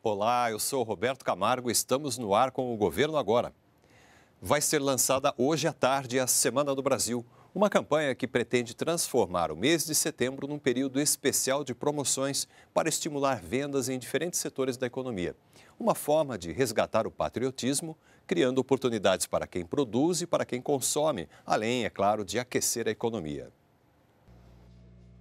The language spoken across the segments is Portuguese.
Olá, eu sou Roberto Camargo. Estamos no ar com o Governo Agora. Vai ser lançada hoje à tarde a Semana do Brasil, uma campanha que pretende transformar o mês de setembro num período especial de promoções para estimular vendas em diferentes setores da economia. Uma forma de resgatar o patriotismo, criando oportunidades para quem produz e para quem consome, além, é claro, de aquecer a economia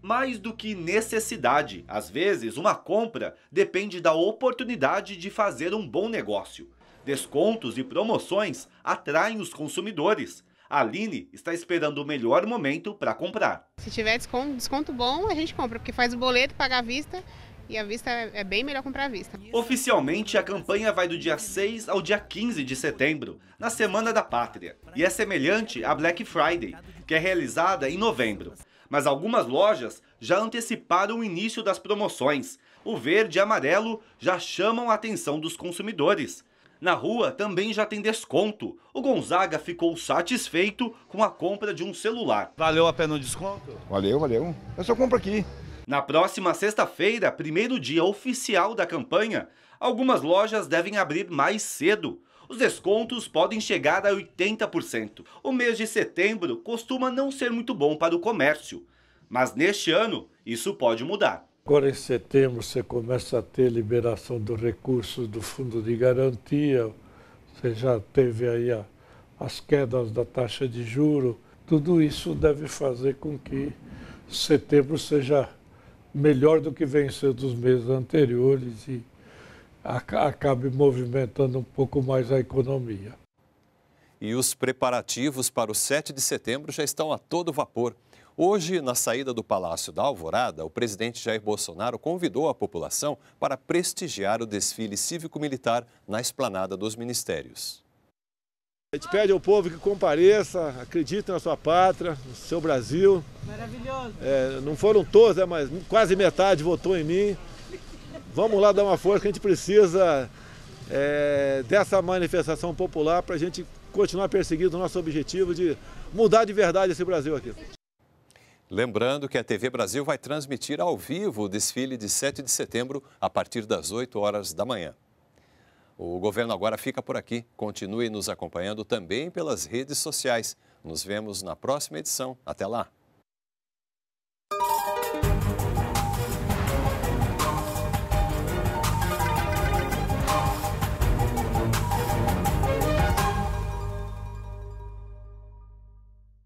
mais do que necessidade. Às vezes, uma compra depende da oportunidade de fazer um bom negócio. Descontos e promoções atraem os consumidores. A Aline está esperando o melhor momento para comprar. Se tiver desconto, desconto bom, a gente compra, porque faz o boleto, paga à vista e a vista é, é bem melhor comprar à vista. Oficialmente, a campanha vai do dia 6 ao dia 15 de setembro, na Semana da Pátria, e é semelhante à Black Friday, que é realizada em novembro mas algumas lojas já anteciparam o início das promoções. O verde e amarelo já chamam a atenção dos consumidores. Na rua também já tem desconto. O Gonzaga ficou satisfeito com a compra de um celular. Valeu a pena o desconto? Valeu, valeu. Eu só compro aqui. Na próxima sexta-feira, primeiro dia oficial da campanha, algumas lojas devem abrir mais cedo os descontos podem chegar a 80%. O mês de setembro costuma não ser muito bom para o comércio, mas neste ano isso pode mudar. Agora em setembro você começa a ter liberação dos recursos do fundo de garantia, você já teve aí a, as quedas da taxa de juro, tudo isso deve fazer com que setembro seja melhor do que sendo dos meses anteriores e acabe movimentando um pouco mais a economia. E os preparativos para o 7 de setembro já estão a todo vapor. Hoje, na saída do Palácio da Alvorada, o presidente Jair Bolsonaro convidou a população para prestigiar o desfile cívico-militar na esplanada dos ministérios. A gente pede ao povo que compareça, acredite na sua pátria, no seu Brasil. Maravilhoso. É, não foram todos, é, mas quase metade votou em mim. Vamos lá dar uma força que a gente precisa é, dessa manifestação popular para a gente continuar perseguindo o nosso objetivo de mudar de verdade esse Brasil aqui. Lembrando que a TV Brasil vai transmitir ao vivo o desfile de 7 de setembro a partir das 8 horas da manhã. O governo agora fica por aqui. Continue nos acompanhando também pelas redes sociais. Nos vemos na próxima edição. Até lá!